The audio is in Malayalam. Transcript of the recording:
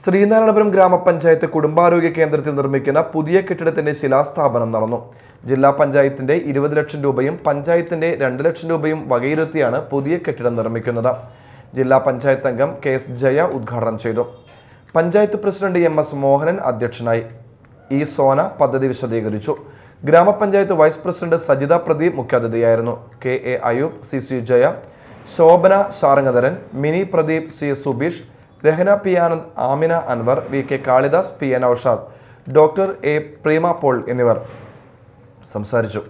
ശ്രീനാരായണപുരം ഗ്രാമപഞ്ചായത്ത് കുടുംബാരോഗ്യ കേന്ദ്രത്തിൽ നിർമ്മിക്കുന്ന പുതിയ കെട്ടിടത്തിന്റെ ശിലാസ്ഥാപനം നടന്നു ജില്ലാ പഞ്ചായത്തിന്റെ ഇരുപത് ലക്ഷം രൂപയും പഞ്ചായത്തിന്റെ രണ്ട് ലക്ഷം രൂപയും വകയിരുത്തിയാണ് പുതിയ കെട്ടിടം നിർമ്മിക്കുന്നത് ജില്ലാ പഞ്ചായത്ത് അംഗം കെ എസ് ജയ ഉദ്ഘാടനം ചെയ്തു panchayat president M S Mohanan അധ്യക്ഷനായി ഇ സോന പദ്ധതി വിശദീകരിച്ചു ഗ്രാമപഞ്ചായത്ത് വൈസ് പ്രസിഡന്റ് സജിത പ്രദീപ് മുഖ്യാതിഥിയായിരുന്നു K A Ayub C C Jaya Shobhana Sarangadharan Mini Pradeep C Subeesh Rahana P Anand Amina Anwar V K Kalidas P N Aushad doctor A Prema Paul എന്നിവർ സംസാരിച്ചു